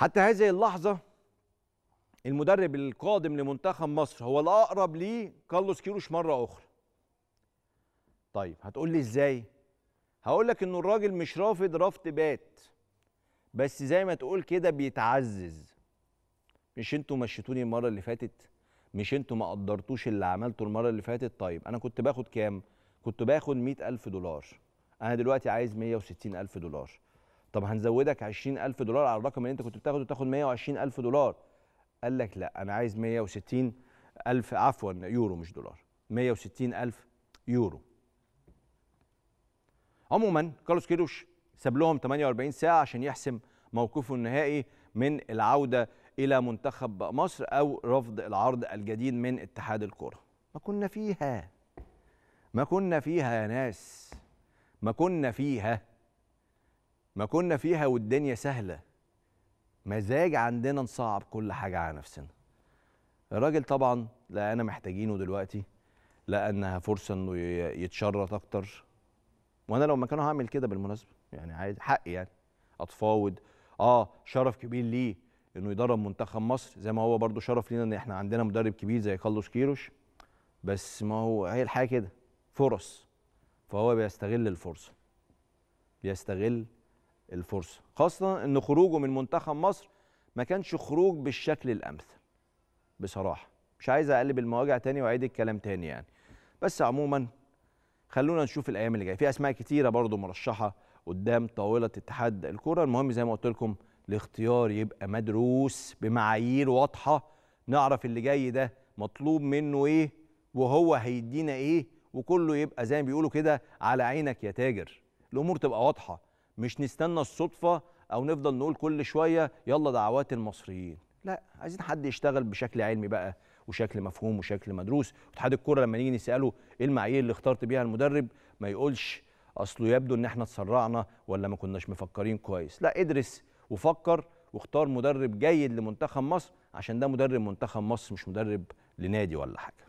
حتى هذه اللحظة المدرب القادم لمنتخب مصر هو الأقرب ليه كارلوس كيروش مرة أخرى طيب هتقول لي إزاي هقول لك إنه الراجل مش رافض رفض بات بس زي ما تقول كده بيتعزز مش انتوا مشيتوني المرة اللي فاتت مش انتوا ما قدرتوش اللي عملته المرة اللي فاتت طيب أنا كنت باخد كام كنت باخد 100000 دولار أنا دلوقتي عايز 160000 دولار طب هنزودك 20000 دولار على الرقم اللي انت كنت بتاخده تاخد 120000 دولار قال لك لا انا عايز 160000 عفوا يورو مش دولار 160000 يورو عموما كارلوس كيروش ساب لهم 48 ساعه عشان يحسم موقفه النهائي من العوده الى منتخب مصر او رفض العرض الجديد من اتحاد الكره ما كنا فيها ما كنا فيها يا ناس ما كنا فيها ما كنا فيها والدنيا سهله مزاج عندنا نصعب كل حاجه على نفسنا الراجل طبعا لقانا محتاجينه دلوقتي لقى انها فرصه انه يتشرط اكتر وانا لو مكانه هعمل كده بالمناسبه يعني عايز حقي يعني اتفاوض اه شرف كبير ليه انه يدرب منتخب مصر زي ما هو برضو شرف لينا ان احنا عندنا مدرب كبير زي كارلوس كيروش بس ما هو هي الحاجه كده فرص فهو بيستغل الفرصه بيستغل الفرصه خاصه ان خروجه من منتخب مصر ما كانش خروج بالشكل الامثل بصراحه مش عايز اقلب المواجع تاني واعيد الكلام تاني يعني بس عموما خلونا نشوف الايام اللي جايه في اسماء كتيره برضو مرشحه قدام طاوله اتحاد الكره المهم زي ما قلت لكم الاختيار يبقى مدروس بمعايير واضحه نعرف اللي جاي ده مطلوب منه ايه وهو هيدينا ايه وكله يبقى زي ما بيقولوا كده على عينك يا تاجر الامور تبقى واضحه مش نستنى الصدفه او نفضل نقول كل شويه يلا دعوات المصريين لا عايزين حد يشتغل بشكل علمي بقى وشكل مفهوم وشكل مدروس اتحاد الكوره لما نيجي نساله ايه المعايير اللي اخترت بيها المدرب ما يقولش اصله يبدو ان احنا اتسرعنا ولا ما كناش مفكرين كويس لا ادرس وفكر واختار مدرب جيد لمنتخب مصر عشان ده مدرب منتخب مصر مش مدرب لنادي ولا حاجه